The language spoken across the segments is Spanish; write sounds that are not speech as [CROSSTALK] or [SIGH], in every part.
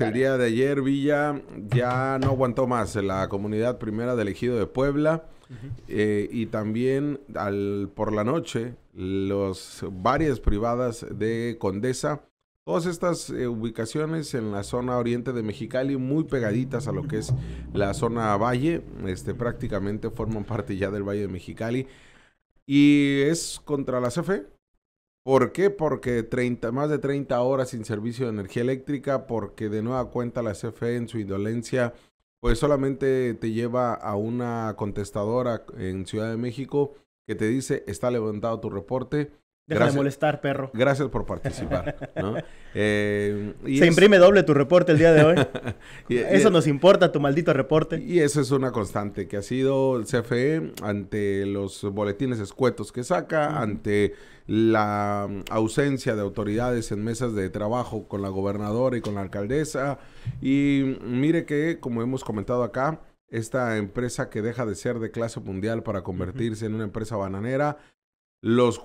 el día de ayer Villa ya no aguantó más la comunidad primera del ejido de Puebla eh, y también al, por la noche los varias privadas de Condesa. Todas estas eh, ubicaciones en la zona oriente de Mexicali, muy pegaditas a lo que es la zona valle, este, prácticamente forman parte ya del Valle de Mexicali. Y es contra la CFE, ¿Por qué? Porque más de 30 horas sin servicio de energía eléctrica, porque de nueva cuenta la CFE en su indolencia, pues solamente te lleva a una contestadora en Ciudad de México que te dice, está levantado tu reporte, Deja de molestar, perro. Gracias por participar. ¿no? [LAUGHS] Eh, Se imprime doble tu reporte el día de hoy. [LAUGHS] eso e nos importa, tu maldito reporte. Y eso es una constante que ha sido el CFE ante los boletines escuetos que saca, ante la ausencia de autoridades en mesas de trabajo con la gobernadora y con la alcaldesa. Y mire que, como hemos comentado acá, esta empresa que deja de ser de clase mundial para convertirse en una empresa bananera los,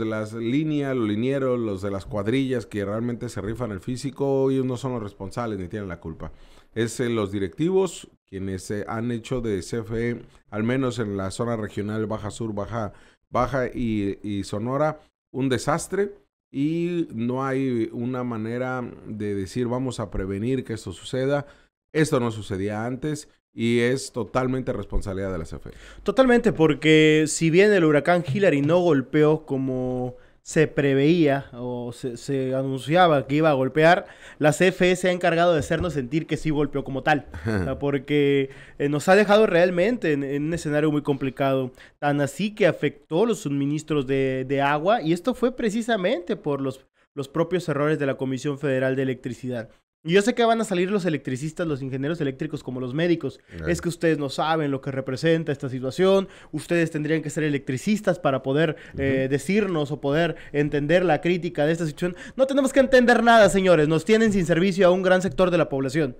de las líneas, los linieros, los de las cuadrillas que realmente se rifan el físico, ellos no son los responsables ni tienen la culpa. Es eh, los directivos quienes han hecho de CFE, al menos en la zona regional Baja Sur, Baja, Baja y, y Sonora, un desastre y no hay una manera de decir vamos a prevenir que esto suceda. Esto no sucedía antes y es totalmente responsabilidad de la CFE. Totalmente, porque si bien el huracán Hillary no golpeó como se preveía o se, anunciaba que iba a golpear, la CFE se ha encargado de hacernos sentir que sí golpeó como tal, [LAUGHS] porque eh, nos ha dejado realmente en, un escenario muy complicado, tan así que afectó los suministros de, agua y esto fue precisamente por los, los propios errores de la Comisión Federal de Electricidad. Yo sé que van a salir los electricistas, los ingenieros eléctricos como los médicos. Es que ustedes no saben lo que representa esta situación. Ustedes tendrían que ser electricistas para poder eh, decirnos o poder entender la crítica de esta situación. No tenemos que entender nada, señores. Nos tienen sin servicio a un gran sector de la población.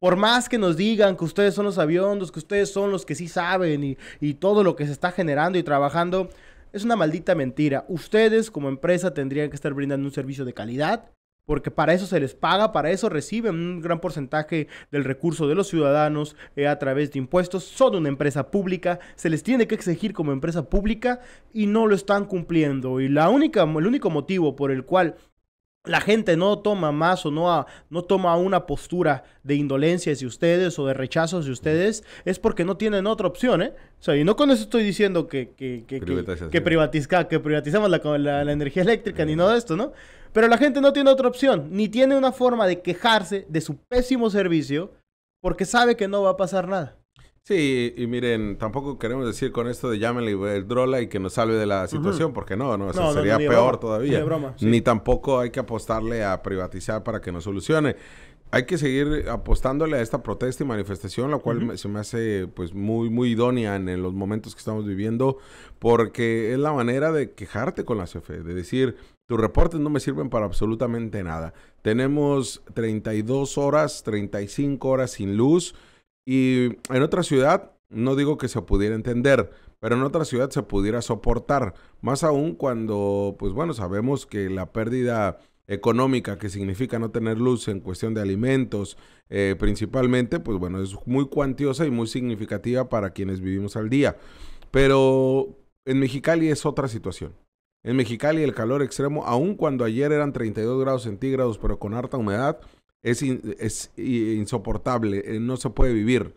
Por más que nos digan que ustedes son los aviondos, que ustedes son los que sí saben y todo lo que se está generando y trabajando, es una maldita mentira. Ustedes como empresa tendrían que estar brindando un servicio de calidad porque para eso se les paga, para eso reciben un gran porcentaje del recurso de los ciudadanos eh, a través de impuestos, son una empresa pública, se les tiene que exigir como empresa pública y no lo están cumpliendo. Y la única, el único motivo por el cual la gente no toma más o no, no toma una postura de indolencia si ustedes o de rechazo si ustedes, es porque no tienen otra opción, ¿eh? O sea, y no con eso estoy diciendo que, que, privatizca, que privatizamos la, la, energía eléctrica ni nada de esto, ¿no? Pero la gente no tiene otra opción, ni tiene una forma de quejarse de su pésimo servicio porque sabe que no va a pasar nada. Sí, y miren, tampoco queremos decir con esto de llámenle el drola y que nos salve de la situación, porque no, no, sería peor todavía. Ni, ni tampoco hay que apostarle a privatizar para que nos solucione. Hay que seguir apostándole a esta protesta y manifestación, la cual se me hace pues muy muy idónea en, en los momentos que estamos viviendo, porque es la manera de quejarte con la CFE, de decir, tus reportes no me sirven para absolutamente nada. Tenemos 32 horas, 35 horas sin luz. Y en otra ciudad, no digo que se pudiera entender, pero en otra ciudad se pudiera soportar. Más aún cuando, pues bueno, sabemos que la pérdida económica que significa no tener luz en cuestión de alimentos, eh, principalmente, pues bueno, es muy cuantiosa y muy significativa para quienes vivimos al día. Pero en Mexicali es otra situación. En Mexicali el calor extremo, aun cuando ayer eran 32 grados centígrados, pero con harta humedad, es, insoportable, eh, no se puede vivir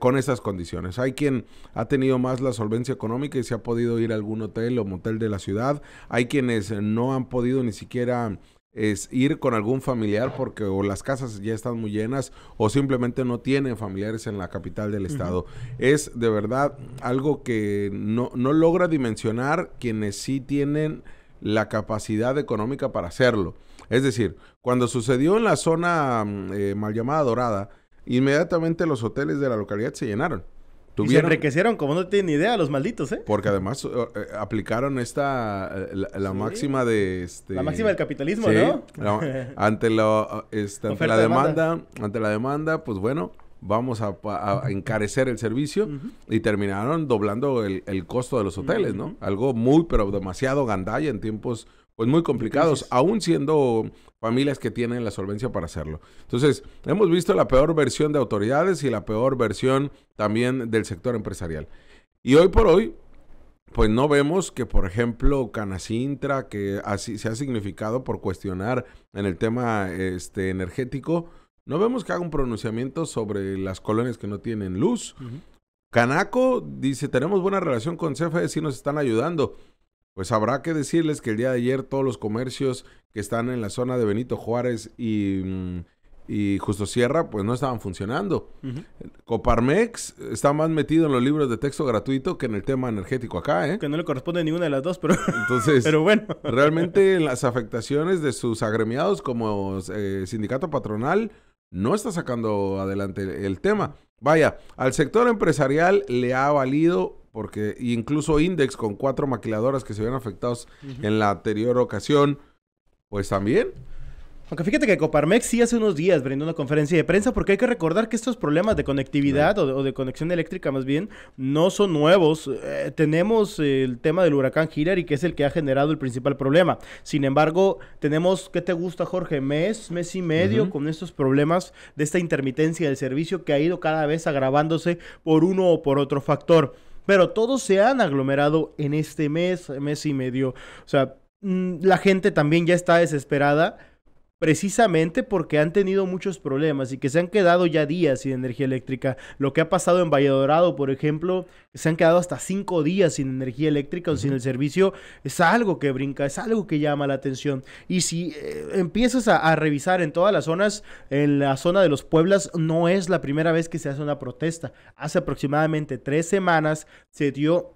con esas condiciones. Hay quien ha tenido más la solvencia económica y se ha podido ir a algún hotel o motel de la ciudad. Hay quienes no han podido ni siquiera ir con algún familiar porque o las casas ya están muy llenas o simplemente no tienen familiares en la capital del estado. Es de verdad algo que no, no logra dimensionar quienes sí tienen la capacidad económica para hacerlo. Es decir, cuando sucedió en la zona mm, eh, mal llamada Dorada, inmediatamente los hoteles de la localidad se llenaron. y se enriquecieron como no tienen idea los malditos, ¿eh? Porque además eh, aplicaron esta, eh, la, máxima de... Este, la máxima del capitalismo, ¿no? [LAUGHS] ante, este, la, demanda, ante la demanda, pues bueno, vamos a, encarecer el servicio y terminaron doblando el, costo de los hoteles, ¿no? Algo muy, pero demasiado gandalla en tiempos pues muy complicados, aún siendo familias que tienen la solvencia para hacerlo. Entonces, hemos visto la peor versión de autoridades y la peor versión también del sector empresarial. Y hoy por hoy, pues no vemos que, por ejemplo, Canacintra, que así se ha significado por cuestionar en el tema este, energético, no vemos que haga un pronunciamiento sobre las colonias que no tienen luz. Canaco dice, tenemos buena relación con CFE, si nos están ayudando. Pues habrá que decirles que el día de ayer todos los comercios que están en la zona de Benito Juárez y, mm, y Justo Sierra, pues no estaban funcionando. Coparmex está más metido en los libros de texto gratuito que en el tema energético acá, ¿eh? Que no le corresponde a ninguna de las dos, pero, Entonces, [LAUGHS] pero bueno. realmente las afectaciones de sus agremiados como eh, sindicato patronal no está sacando adelante el tema. Vaya, al sector empresarial le ha valido porque incluso Index con cuatro maquiladoras que se habían afectado en la anterior ocasión, pues también aunque fíjate que Coparmex sí hace unos días brindó una conferencia de prensa porque hay que recordar que estos problemas de conectividad o, de, conexión eléctrica más bien no son nuevos. Eh, tenemos el tema del huracán Hillary que es el que ha generado el principal problema. Sin embargo, tenemos, ¿qué te gusta Jorge? Mes, mes y medio con estos problemas de esta intermitencia del servicio que ha ido cada vez agravándose por uno o por otro factor. Pero todos se han aglomerado en este mes, mes y medio. O sea, mm, la gente también ya está desesperada precisamente porque han tenido muchos problemas y que se han quedado ya días sin energía eléctrica. Lo que ha pasado en Valladolid, por ejemplo, se han quedado hasta cinco días sin energía eléctrica o sin el servicio, es algo que brinca, es algo que llama la atención. Y si eh, empiezas a, a, revisar en todas las zonas, en la zona de los Pueblas, no es la primera vez que se hace una protesta. Hace aproximadamente tres semanas se dio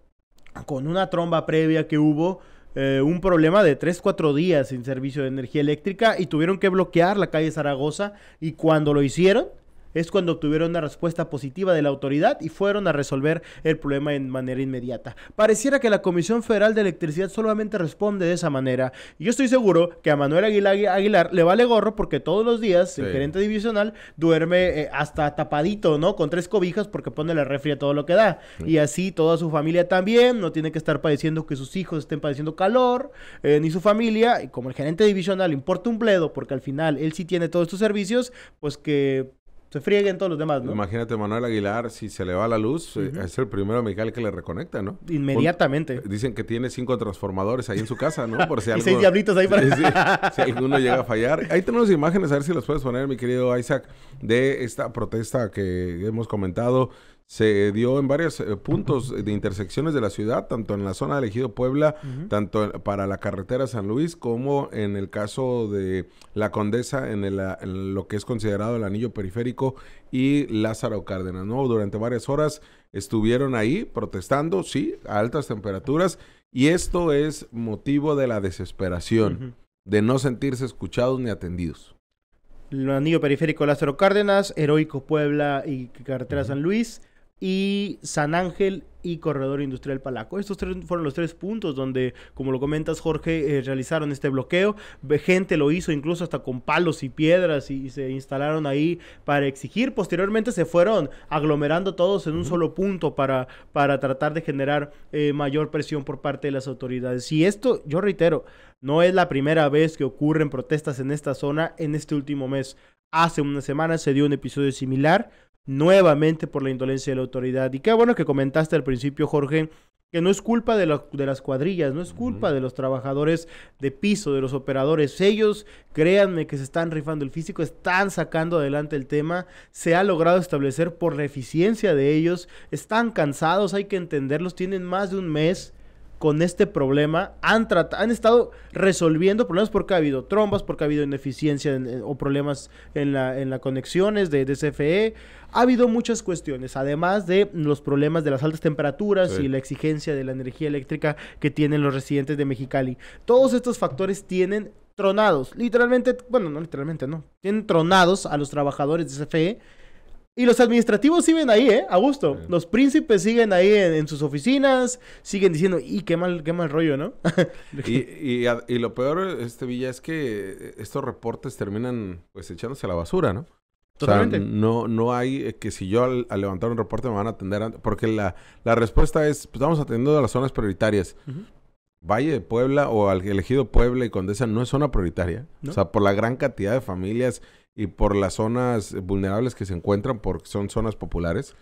con una tromba previa que hubo eh, un problema de 3-4 días sin servicio de energía eléctrica y tuvieron que bloquear la calle Zaragoza y cuando lo hicieron es cuando obtuvieron una respuesta positiva de la autoridad y fueron a resolver el problema en manera inmediata. Pareciera que la Comisión Federal de Electricidad solamente responde de esa manera. Y yo estoy seguro que a Manuel Aguilar, Aguilar le vale gorro porque todos los días el gerente divisional duerme eh, hasta tapadito, ¿no? Con tres cobijas porque pone la refri a todo lo que da. Y así toda su familia también, no tiene que estar padeciendo que sus hijos estén padeciendo calor, eh, ni su familia. Y como el gerente divisional importa un bledo porque al final él sí tiene todos estos servicios, pues que se frieguen todos los demás, ¿no? Imagínate, Manuel Aguilar, si se le va la luz, eh, es el primero Miguel que le reconecta, ¿no? Inmediatamente. dicen que tiene cinco transformadores ahí en su casa, ¿no? Por si [LAUGHS] y seis diablitos ahí para... si, si, llega a fallar. Ahí tenemos imágenes, a ver si las puedes poner, mi querido Isaac, de esta protesta que hemos comentado se dio en varios eh, puntos de intersecciones de la ciudad, tanto en la zona del Ejido Puebla, tanto para la carretera San Luis, como en el caso de la Condesa, en, lo que es considerado el anillo periférico y Lázaro Cárdenas, ¿no? Durante varias horas estuvieron ahí protestando, sí, a altas temperaturas, y esto es motivo de la desesperación, de no sentirse escuchados ni atendidos. El anillo periférico Lázaro Cárdenas, Heroico Puebla y Carretera San Luis y San Ángel y Corredor Industrial Palaco. Estos tres fueron los tres puntos donde, como lo comentas Jorge, eh, realizaron este bloqueo. Gente lo hizo incluso hasta con palos y piedras y, se instalaron ahí para exigir. Posteriormente se fueron aglomerando todos en un solo punto para, para tratar de generar eh, mayor presión por parte de las autoridades. Y esto, yo reitero, no es la primera vez que ocurren protestas en esta zona en este último mes. Hace una semana se dio un episodio similar nuevamente por la indolencia de la autoridad. Y qué bueno que comentaste al principio, Jorge, que no es culpa de, de, las cuadrillas, no es culpa de los trabajadores de piso, de los operadores. Ellos, créanme que se están rifando el físico, están sacando adelante el tema, se ha logrado establecer por la eficiencia de ellos, están cansados, hay que entenderlos, tienen más de un mes con este problema han, han estado resolviendo problemas porque ha habido trombas, porque ha habido ineficiencia o problemas en la, en la conexiones de, de, CFE. Ha habido muchas cuestiones, además de los problemas de las altas temperaturas y la exigencia de la energía eléctrica que tienen los residentes de Mexicali. Todos estos factores tienen tronados, literalmente, bueno, no literalmente, no, tienen tronados a los trabajadores de CFE y los administrativos siguen ahí, ¿eh? A gusto. Los príncipes siguen ahí en, sus oficinas, siguen diciendo, y qué mal, qué mal rollo, ¿no? [LAUGHS] y, y, lo peor, este Villa, es que eh, estos reportes terminan pues echándose a la basura, ¿no? Totalmente. no, no hay eh, que si yo al, levantar un reporte me van a atender porque la, respuesta es, pues vamos atendiendo a las zonas prioritarias. Valle de Puebla o al elegido Puebla y Condesa no es zona prioritaria. O sea, por la gran cantidad de familias y por las zonas vulnerables que se encuentran, porque son zonas populares.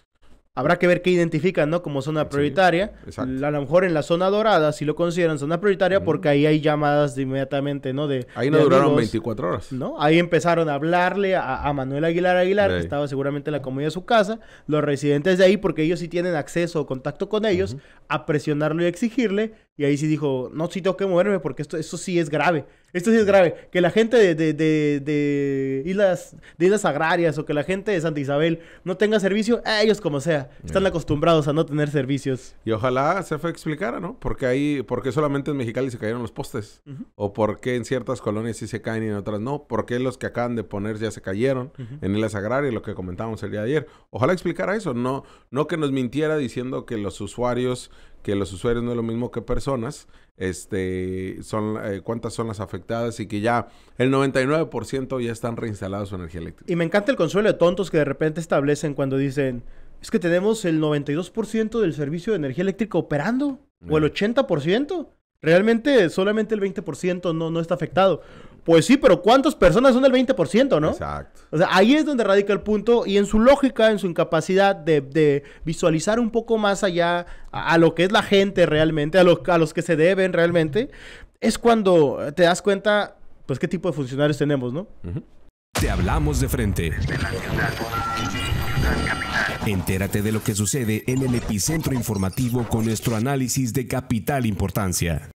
Habrá que ver qué identifican, ¿no? Como zona prioritaria. a lo mejor en la zona dorada, si lo consideran zona prioritaria, porque ahí hay llamadas de inmediatamente, ¿no? De, ahí no duraron 24 horas. ¿No? Ahí empezaron a hablarle a, Manuel Aguilar Aguilar, que estaba seguramente en la comida de su casa, los residentes de ahí, porque ellos sí tienen acceso o contacto con ellos, a presionarlo y exigirle y ahí sí dijo, no, sí tengo que moverme porque esto, sí es grave. Esto sí es grave. Que la gente de, de, islas, agrarias o que la gente de Santa Isabel no tenga servicio, a ellos como sea. Están mm. acostumbrados a no tener servicios. Y ojalá se fue explicar, ¿no? Porque ahí, porque solamente en Mexicali se cayeron los postes. O porque en ciertas colonias sí se caen y en otras no. porque los que acaban de poner ya se cayeron en islas agrarias, lo que comentábamos el día de ayer. Ojalá explicara eso. No, no que nos mintiera diciendo que los usuarios que los usuarios no es lo mismo que personas, este, son, eh, cuántas son las afectadas y que ya el 99% ya están reinstalados en energía eléctrica. Y me encanta el consuelo de tontos que de repente establecen cuando dicen, es que tenemos el 92% del servicio de energía eléctrica operando, o el 80%. Realmente solamente el 20% no, no está afectado. Pues sí, pero ¿cuántas personas son el 20%, no? Exacto. O sea, ahí es donde radica el punto y en su lógica, en su incapacidad de, visualizar un poco más allá a, lo que es la gente realmente, a, los que se deben realmente, es cuando te das cuenta, pues, qué tipo de funcionarios tenemos, ¿no? Te hablamos de frente. Entérate de lo que sucede en el epicentro informativo con nuestro análisis de capital importancia.